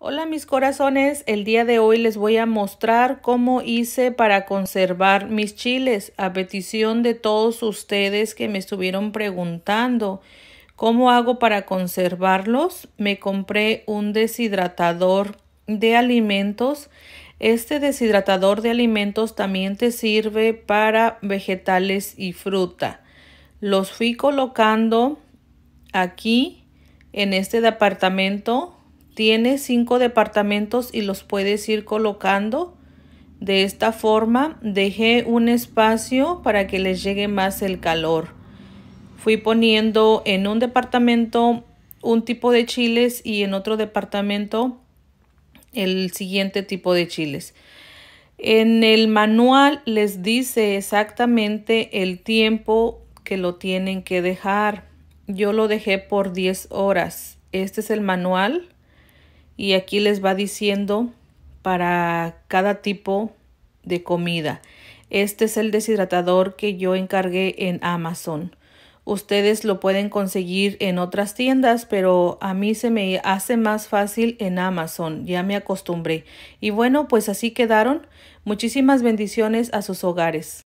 Hola mis corazones, el día de hoy les voy a mostrar cómo hice para conservar mis chiles a petición de todos ustedes que me estuvieron preguntando cómo hago para conservarlos. Me compré un deshidratador de alimentos. Este deshidratador de alimentos también te sirve para vegetales y fruta. Los fui colocando aquí en este departamento tiene cinco departamentos y los puedes ir colocando. De esta forma dejé un espacio para que les llegue más el calor. Fui poniendo en un departamento un tipo de chiles y en otro departamento el siguiente tipo de chiles. En el manual les dice exactamente el tiempo que lo tienen que dejar. Yo lo dejé por 10 horas. Este es el manual y aquí les va diciendo para cada tipo de comida. Este es el deshidratador que yo encargué en Amazon. Ustedes lo pueden conseguir en otras tiendas, pero a mí se me hace más fácil en Amazon, ya me acostumbré. Y bueno, pues así quedaron. Muchísimas bendiciones a sus hogares.